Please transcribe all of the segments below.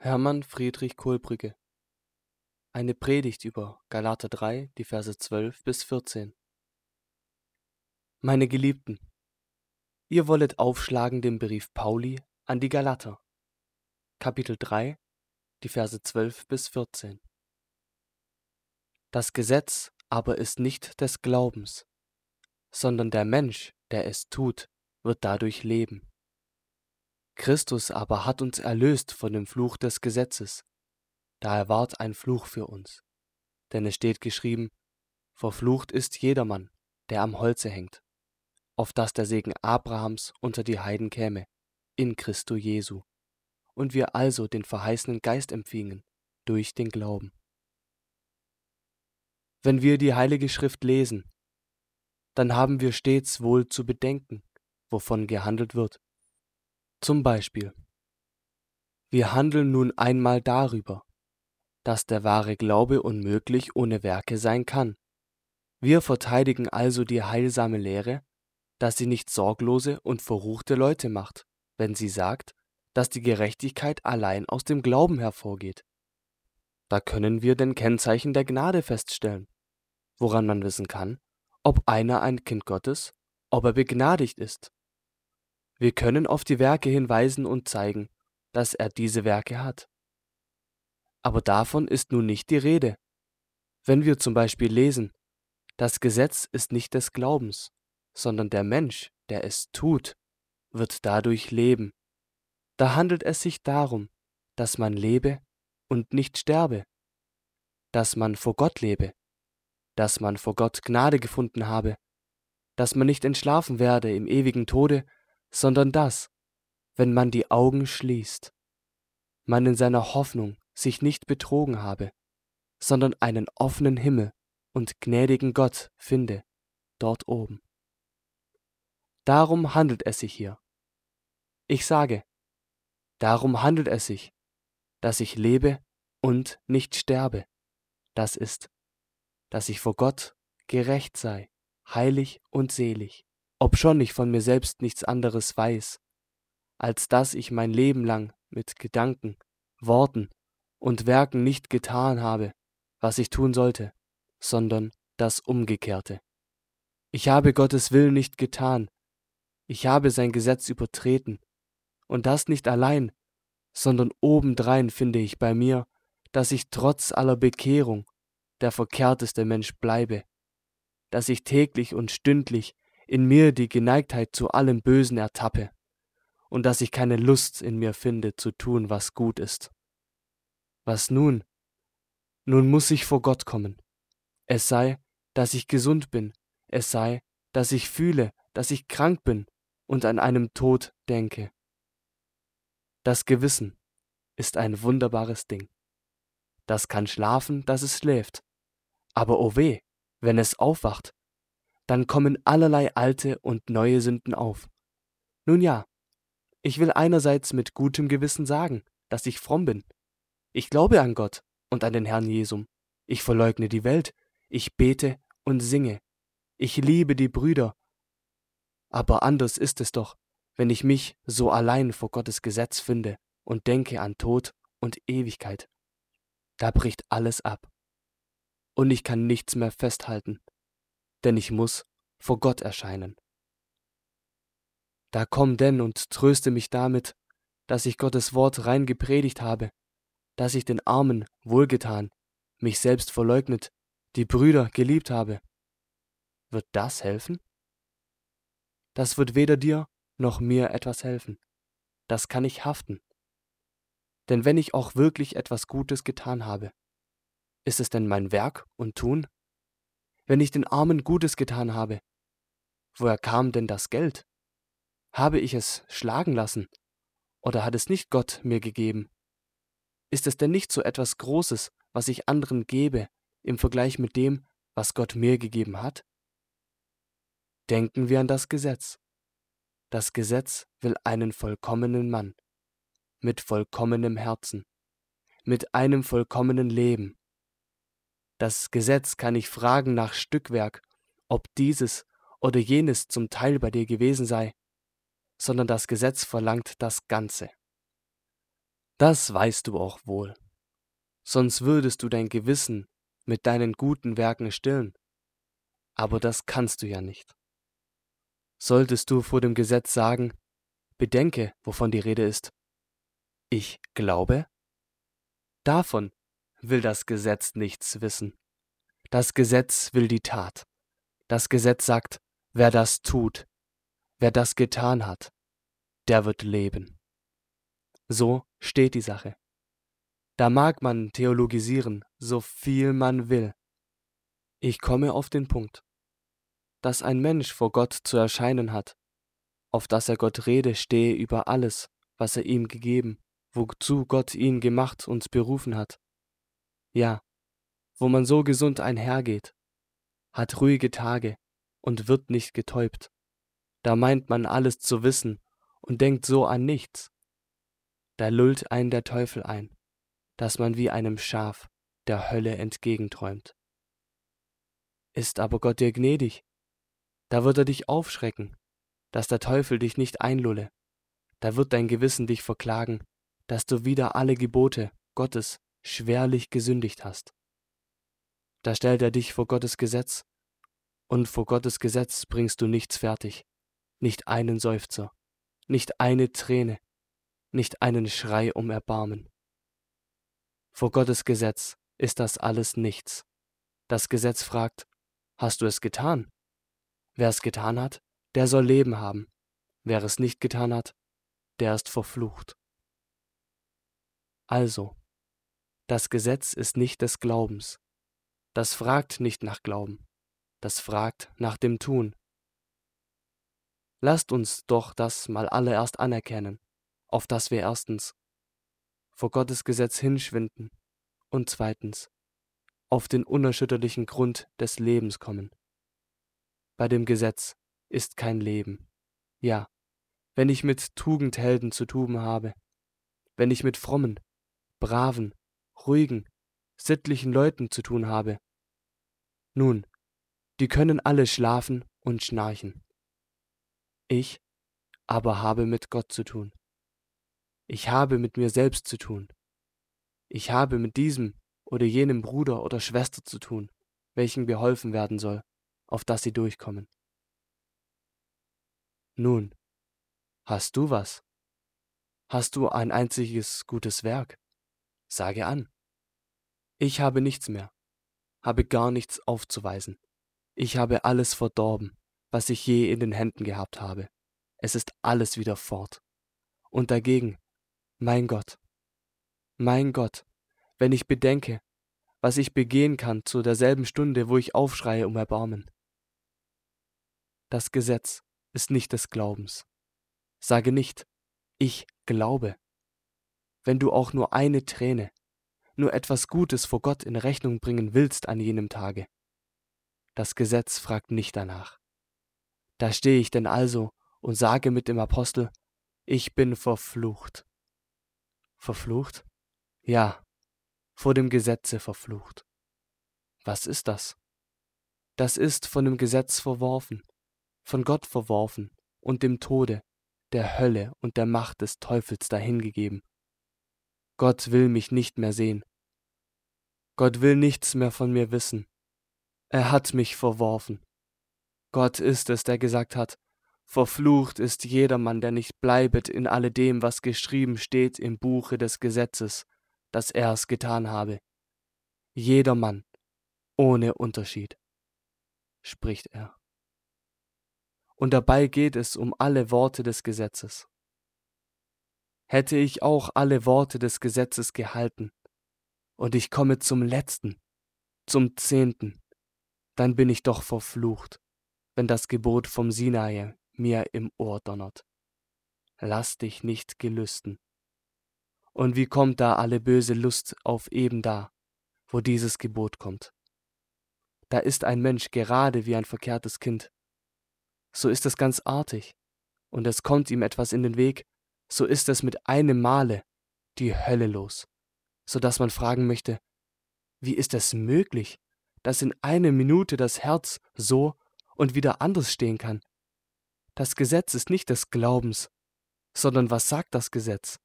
Hermann Friedrich Kohlbrügge Eine Predigt über Galater 3, die Verse 12 bis 14 Meine Geliebten, ihr wollet aufschlagen den Brief Pauli an die Galater, Kapitel 3, die Verse 12 bis 14 Das Gesetz aber ist nicht des Glaubens, sondern der Mensch, der es tut, wird dadurch leben. Christus aber hat uns erlöst von dem Fluch des Gesetzes. Daher ward ein Fluch für uns. Denn es steht geschrieben, Verflucht ist jedermann, der am Holze hängt, auf dass der Segen Abrahams unter die Heiden käme, in Christo Jesu, und wir also den verheißenen Geist empfingen, durch den Glauben. Wenn wir die Heilige Schrift lesen, dann haben wir stets wohl zu bedenken, wovon gehandelt wird zum Beispiel: Wir handeln nun einmal darüber, dass der wahre Glaube unmöglich ohne Werke sein kann. Wir verteidigen also die heilsame Lehre, dass sie nicht sorglose und verruchte Leute macht, wenn sie sagt, dass die Gerechtigkeit allein aus dem Glauben hervorgeht. Da können wir den Kennzeichen der Gnade feststellen, woran man wissen kann, ob einer ein Kind Gottes, ob er begnadigt ist wir können auf die Werke hinweisen und zeigen, dass er diese Werke hat. Aber davon ist nun nicht die Rede. Wenn wir zum Beispiel lesen, das Gesetz ist nicht des Glaubens, sondern der Mensch, der es tut, wird dadurch leben. Da handelt es sich darum, dass man lebe und nicht sterbe, dass man vor Gott lebe, dass man vor Gott Gnade gefunden habe, dass man nicht entschlafen werde im ewigen Tode, sondern das, wenn man die Augen schließt, man in seiner Hoffnung sich nicht betrogen habe, sondern einen offenen Himmel und gnädigen Gott finde, dort oben. Darum handelt es sich hier. Ich sage, darum handelt es sich, dass ich lebe und nicht sterbe, das ist, dass ich vor Gott gerecht sei, heilig und selig obschon ich von mir selbst nichts anderes weiß, als dass ich mein Leben lang mit Gedanken, Worten und Werken nicht getan habe, was ich tun sollte, sondern das Umgekehrte. Ich habe Gottes Willen nicht getan, ich habe sein Gesetz übertreten, und das nicht allein, sondern obendrein finde ich bei mir, dass ich trotz aller Bekehrung der verkehrteste Mensch bleibe, dass ich täglich und stündlich in mir die Geneigtheit zu allem Bösen ertappe und dass ich keine Lust in mir finde zu tun, was gut ist. Was nun? Nun muss ich vor Gott kommen. Es sei, dass ich gesund bin, es sei, dass ich fühle, dass ich krank bin und an einem Tod denke. Das Gewissen ist ein wunderbares Ding. Das kann schlafen, dass es schläft. Aber o oh weh, wenn es aufwacht, dann kommen allerlei alte und neue Sünden auf. Nun ja, ich will einerseits mit gutem Gewissen sagen, dass ich fromm bin. Ich glaube an Gott und an den Herrn Jesum. Ich verleugne die Welt, ich bete und singe. Ich liebe die Brüder. Aber anders ist es doch, wenn ich mich so allein vor Gottes Gesetz finde und denke an Tod und Ewigkeit. Da bricht alles ab. Und ich kann nichts mehr festhalten denn ich muss vor Gott erscheinen. Da komm denn und tröste mich damit, dass ich Gottes Wort rein gepredigt habe, dass ich den Armen wohlgetan, mich selbst verleugnet, die Brüder geliebt habe. Wird das helfen? Das wird weder dir noch mir etwas helfen. Das kann ich haften. Denn wenn ich auch wirklich etwas Gutes getan habe, ist es denn mein Werk und Tun, wenn ich den Armen Gutes getan habe? Woher kam denn das Geld? Habe ich es schlagen lassen? Oder hat es nicht Gott mir gegeben? Ist es denn nicht so etwas Großes, was ich anderen gebe, im Vergleich mit dem, was Gott mir gegeben hat? Denken wir an das Gesetz. Das Gesetz will einen vollkommenen Mann, mit vollkommenem Herzen, mit einem vollkommenen Leben, das Gesetz kann ich fragen nach Stückwerk, ob dieses oder jenes zum Teil bei dir gewesen sei, sondern das Gesetz verlangt das Ganze. Das weißt du auch wohl. Sonst würdest du dein Gewissen mit deinen guten Werken stillen. Aber das kannst du ja nicht. Solltest du vor dem Gesetz sagen, bedenke, wovon die Rede ist. Ich glaube? Davon, will das Gesetz nichts wissen. Das Gesetz will die Tat. Das Gesetz sagt, wer das tut, wer das getan hat, der wird leben. So steht die Sache. Da mag man theologisieren, so viel man will. Ich komme auf den Punkt, dass ein Mensch vor Gott zu erscheinen hat, auf dass er Gott Rede stehe über alles, was er ihm gegeben, wozu Gott ihn gemacht und berufen hat, ja, wo man so gesund einhergeht, hat ruhige Tage und wird nicht getäubt. Da meint man alles zu wissen und denkt so an nichts. Da lullt einen der Teufel ein, dass man wie einem Schaf der Hölle entgegenträumt. Ist aber Gott dir gnädig, da wird er dich aufschrecken, dass der Teufel dich nicht einlulle, da wird dein Gewissen dich verklagen, dass du wieder alle Gebote Gottes schwerlich gesündigt hast. Da stellt er dich vor Gottes Gesetz, und vor Gottes Gesetz bringst du nichts fertig, nicht einen Seufzer, nicht eine Träne, nicht einen Schrei um Erbarmen. Vor Gottes Gesetz ist das alles nichts. Das Gesetz fragt, hast du es getan? Wer es getan hat, der soll Leben haben. Wer es nicht getan hat, der ist verflucht. Also, das Gesetz ist nicht des Glaubens. Das fragt nicht nach Glauben, das fragt nach dem Tun. Lasst uns doch das mal alle erst anerkennen, auf dass wir erstens vor Gottes Gesetz hinschwinden und zweitens auf den unerschütterlichen Grund des Lebens kommen. Bei dem Gesetz ist kein Leben. Ja, wenn ich mit Tugendhelden zu tun habe, wenn ich mit frommen, braven, ruhigen, sittlichen Leuten zu tun habe. Nun, die können alle schlafen und schnarchen. Ich aber habe mit Gott zu tun. Ich habe mit mir selbst zu tun. Ich habe mit diesem oder jenem Bruder oder Schwester zu tun, welchen geholfen werden soll, auf dass sie durchkommen. Nun, hast du was? Hast du ein einziges gutes Werk? Sage an. Ich habe nichts mehr, habe gar nichts aufzuweisen. Ich habe alles verdorben, was ich je in den Händen gehabt habe. Es ist alles wieder fort. Und dagegen, mein Gott, mein Gott, wenn ich bedenke, was ich begehen kann zu derselben Stunde, wo ich aufschreie um Erbarmen. Das Gesetz ist nicht des Glaubens. Sage nicht, ich glaube, wenn du auch nur eine Träne, nur etwas Gutes vor Gott in Rechnung bringen willst an jenem Tage. Das Gesetz fragt nicht danach. Da stehe ich denn also und sage mit dem Apostel, ich bin verflucht. Verflucht? Ja, vor dem Gesetze verflucht. Was ist das? Das ist von dem Gesetz verworfen, von Gott verworfen und dem Tode, der Hölle und der Macht des Teufels dahingegeben Gott will mich nicht mehr sehen. Gott will nichts mehr von mir wissen. Er hat mich verworfen. Gott ist es, der gesagt hat, Verflucht ist jedermann, der nicht bleibet in alledem, was geschrieben steht im Buche des Gesetzes, dass er es getan habe. Jedermann, ohne Unterschied, spricht er. Und dabei geht es um alle Worte des Gesetzes hätte ich auch alle Worte des Gesetzes gehalten. Und ich komme zum letzten, zum zehnten, dann bin ich doch verflucht, wenn das Gebot vom Sinai mir im Ohr donnert. Lass dich nicht gelüsten. Und wie kommt da alle böse Lust auf eben da, wo dieses Gebot kommt? Da ist ein Mensch gerade wie ein verkehrtes Kind. So ist es ganz artig, und es kommt ihm etwas in den Weg, so ist es mit einem Male die Hölle los, so dass man fragen möchte, wie ist es möglich, dass in einer Minute das Herz so und wieder anders stehen kann? Das Gesetz ist nicht des Glaubens, sondern was sagt das Gesetz?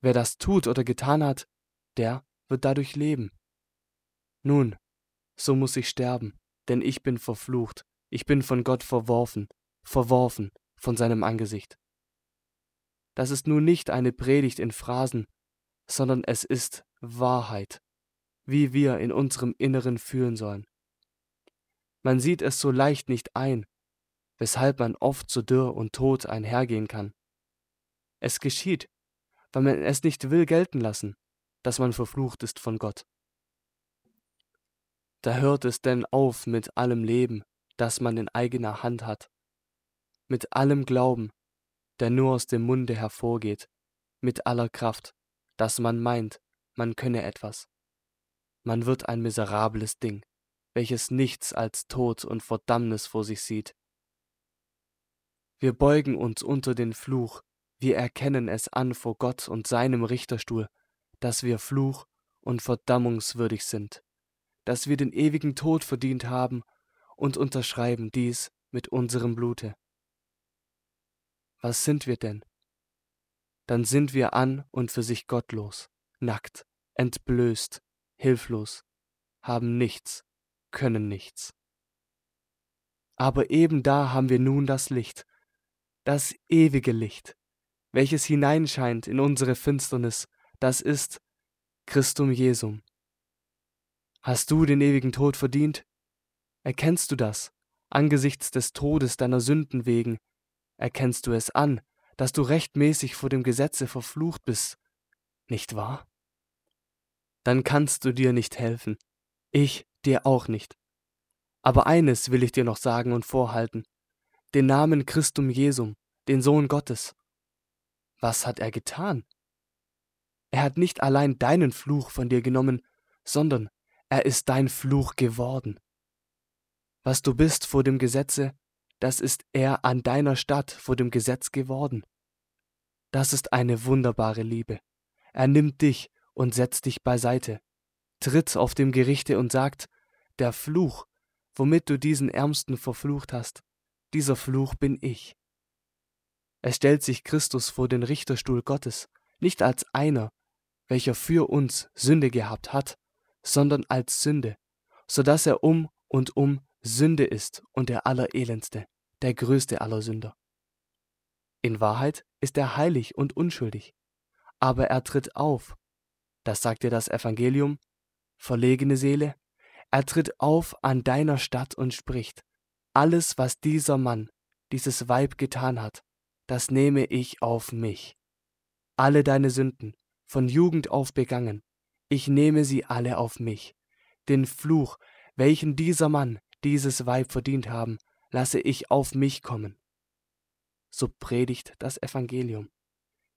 Wer das tut oder getan hat, der wird dadurch leben. Nun, so muss ich sterben, denn ich bin verflucht, ich bin von Gott verworfen, verworfen von seinem Angesicht. Das ist nun nicht eine Predigt in Phrasen, sondern es ist Wahrheit, wie wir in unserem Inneren fühlen sollen. Man sieht es so leicht nicht ein, weshalb man oft so dürr und tot einhergehen kann. Es geschieht, weil man es nicht will gelten lassen, dass man verflucht ist von Gott. Da hört es denn auf mit allem Leben, das man in eigener Hand hat, mit allem Glauben, der nur aus dem Munde hervorgeht, mit aller Kraft, dass man meint, man könne etwas. Man wird ein miserables Ding, welches nichts als Tod und Verdammnis vor sich sieht. Wir beugen uns unter den Fluch, wir erkennen es an vor Gott und seinem Richterstuhl, dass wir Fluch und verdammungswürdig sind, dass wir den ewigen Tod verdient haben und unterschreiben dies mit unserem Blute. Was sind wir denn? Dann sind wir an und für sich gottlos, nackt, entblößt, hilflos, haben nichts, können nichts. Aber eben da haben wir nun das Licht, das ewige Licht, welches hineinscheint in unsere Finsternis, das ist Christum Jesum. Hast du den ewigen Tod verdient? Erkennst du das, angesichts des Todes deiner Sünden wegen, erkennst du es an, dass du rechtmäßig vor dem Gesetze verflucht bist, nicht wahr? Dann kannst du dir nicht helfen, ich dir auch nicht. Aber eines will ich dir noch sagen und vorhalten, den Namen Christum Jesum, den Sohn Gottes. Was hat er getan? Er hat nicht allein deinen Fluch von dir genommen, sondern er ist dein Fluch geworden. Was du bist vor dem Gesetze, das ist er an deiner Stadt vor dem Gesetz geworden. Das ist eine wunderbare Liebe. Er nimmt dich und setzt dich beiseite, tritt auf dem Gerichte und sagt, der Fluch, womit du diesen Ärmsten verflucht hast, dieser Fluch bin ich. Es stellt sich Christus vor den Richterstuhl Gottes, nicht als einer, welcher für uns Sünde gehabt hat, sondern als Sünde, so dass er um und um Sünde ist und der allerelendste, der größte aller Sünder. In Wahrheit ist er heilig und unschuldig, aber er tritt auf. Das sagt dir das Evangelium, verlegene Seele, er tritt auf an deiner Stadt und spricht, alles, was dieser Mann, dieses Weib getan hat, das nehme ich auf mich. Alle deine Sünden, von Jugend auf begangen, ich nehme sie alle auf mich. Den Fluch, welchen dieser Mann, dieses Weib verdient haben, lasse ich auf mich kommen. So predigt das Evangelium.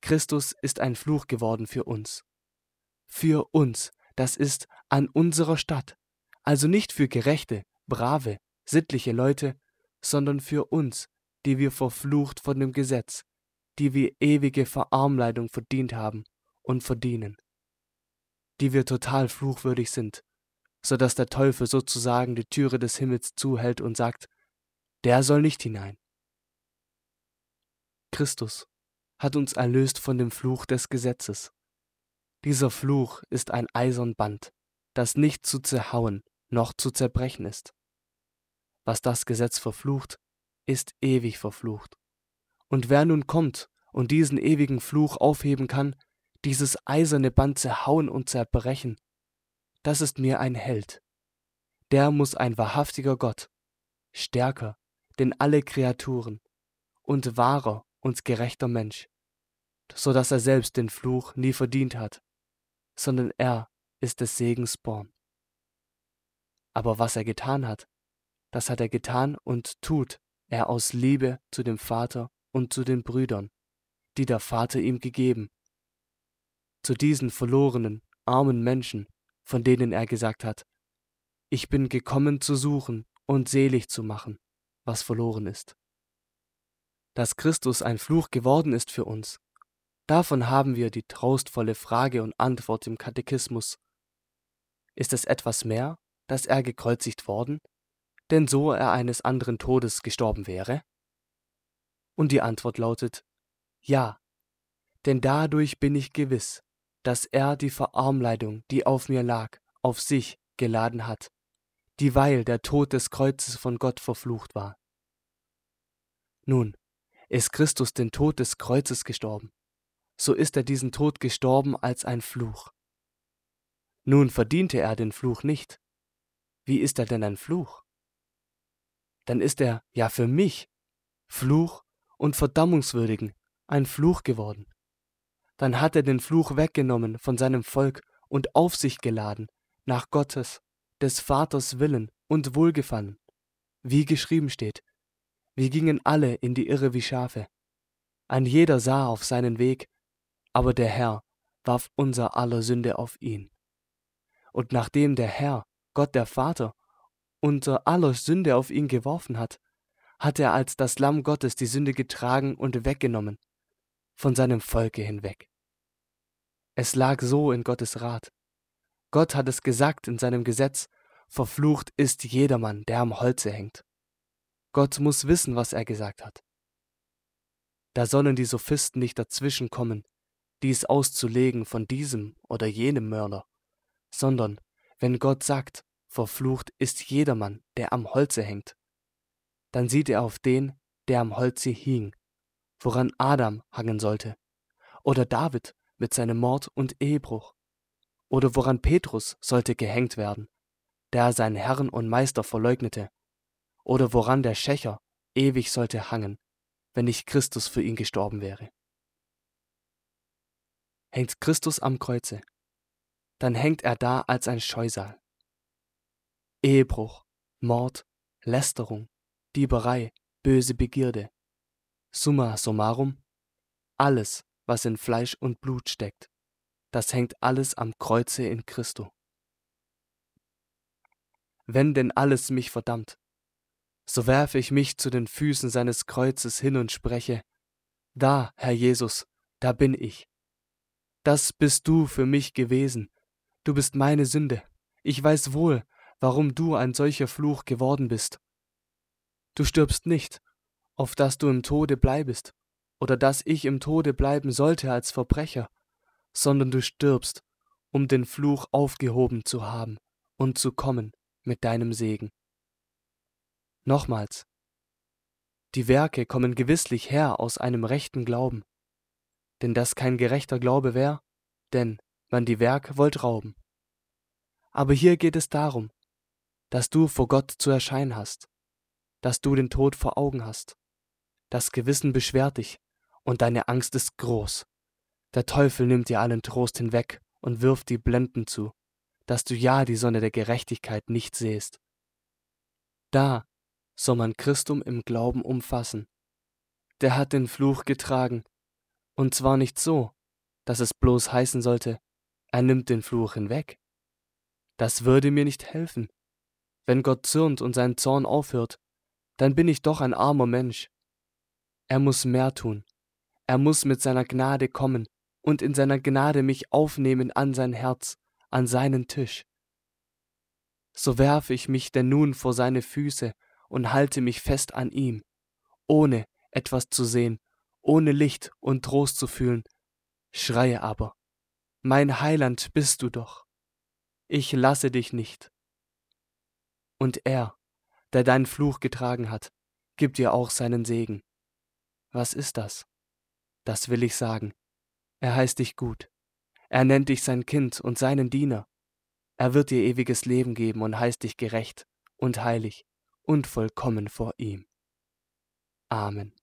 Christus ist ein Fluch geworden für uns. Für uns, das ist an unserer Stadt, also nicht für gerechte, brave, sittliche Leute, sondern für uns, die wir verflucht von dem Gesetz, die wir ewige Verarmleitung verdient haben und verdienen, die wir total fluchwürdig sind so dass der Teufel sozusagen die Türe des Himmels zuhält und sagt, der soll nicht hinein. Christus hat uns erlöst von dem Fluch des Gesetzes. Dieser Fluch ist ein eisern Band, das nicht zu zerhauen noch zu zerbrechen ist. Was das Gesetz verflucht, ist ewig verflucht. Und wer nun kommt und diesen ewigen Fluch aufheben kann, dieses eiserne Band zerhauen und zerbrechen, das ist mir ein Held. Der muss ein wahrhaftiger Gott, stärker, denn alle Kreaturen, und wahrer und gerechter Mensch, so dass er selbst den Fluch nie verdient hat, sondern er ist des Segens born. Aber was er getan hat, das hat er getan und tut er aus Liebe zu dem Vater und zu den Brüdern, die der Vater ihm gegeben. Zu diesen verlorenen, armen Menschen von denen er gesagt hat, ich bin gekommen zu suchen und selig zu machen, was verloren ist. Dass Christus ein Fluch geworden ist für uns, davon haben wir die trostvolle Frage und Antwort im Katechismus. Ist es etwas mehr, dass er gekreuzigt worden, denn so er eines anderen Todes gestorben wäre? Und die Antwort lautet, ja, denn dadurch bin ich gewiss, dass er die Verarmleidung, die auf mir lag, auf sich geladen hat, dieweil der Tod des Kreuzes von Gott verflucht war. Nun, ist Christus den Tod des Kreuzes gestorben, so ist er diesen Tod gestorben als ein Fluch. Nun verdiente er den Fluch nicht. Wie ist er denn ein Fluch? Dann ist er, ja für mich, Fluch und Verdammungswürdigen, ein Fluch geworden dann hat er den Fluch weggenommen von seinem Volk und auf sich geladen, nach Gottes, des Vaters Willen und Wohlgefallen, wie geschrieben steht. Wir gingen alle in die Irre wie Schafe. Ein jeder sah auf seinen Weg, aber der Herr warf unser aller Sünde auf ihn. Und nachdem der Herr, Gott der Vater, unter aller Sünde auf ihn geworfen hat, hat er als das Lamm Gottes die Sünde getragen und weggenommen von seinem Volke hinweg. Es lag so in Gottes Rat. Gott hat es gesagt in seinem Gesetz, verflucht ist jedermann, der am Holze hängt. Gott muss wissen, was er gesagt hat. Da sollen die Sophisten nicht dazwischenkommen, dies auszulegen von diesem oder jenem Mörder, sondern wenn Gott sagt, verflucht ist jedermann, der am Holze hängt, dann sieht er auf den, der am Holze hing, woran Adam hangen sollte, oder David mit seinem Mord und Ehebruch, oder woran Petrus sollte gehängt werden, der seinen Herrn und Meister verleugnete, oder woran der Schächer ewig sollte hangen, wenn nicht Christus für ihn gestorben wäre. Hängt Christus am Kreuze, dann hängt er da als ein Scheusal. Ehebruch, Mord, Lästerung, Dieberei, böse Begierde, Summa summarum, alles, was in Fleisch und Blut steckt, das hängt alles am Kreuze in Christo. Wenn denn alles mich verdammt, so werfe ich mich zu den Füßen seines Kreuzes hin und spreche, da, Herr Jesus, da bin ich. Das bist du für mich gewesen, du bist meine Sünde, ich weiß wohl, warum du ein solcher Fluch geworden bist. Du stirbst nicht, auf dass du im Tode bleibest, oder dass ich im Tode bleiben sollte als Verbrecher, sondern du stirbst, um den Fluch aufgehoben zu haben und zu kommen mit deinem Segen. Nochmals, die Werke kommen gewisslich her aus einem rechten Glauben, denn das kein gerechter Glaube wär, denn man die Werke wollt rauben. Aber hier geht es darum, dass du vor Gott zu erscheinen hast, dass du den Tod vor Augen hast, das Gewissen beschwert dich, und deine Angst ist groß. Der Teufel nimmt dir allen Trost hinweg und wirft die Blenden zu, dass du ja die Sonne der Gerechtigkeit nicht sehst. Da soll man Christum im Glauben umfassen. Der hat den Fluch getragen, und zwar nicht so, dass es bloß heißen sollte, er nimmt den Fluch hinweg. Das würde mir nicht helfen. Wenn Gott zürnt und sein Zorn aufhört, dann bin ich doch ein armer Mensch er muss mehr tun. Er muss mit seiner Gnade kommen und in seiner Gnade mich aufnehmen an sein Herz, an seinen Tisch. So werfe ich mich denn nun vor seine Füße und halte mich fest an ihm, ohne etwas zu sehen, ohne Licht und Trost zu fühlen, schreie aber, mein Heiland bist du doch, ich lasse dich nicht. Und er, der deinen Fluch getragen hat, gibt dir auch seinen Segen. Was ist das? Das will ich sagen. Er heißt dich gut. Er nennt dich sein Kind und seinen Diener. Er wird dir ewiges Leben geben und heißt dich gerecht und heilig und vollkommen vor ihm. Amen.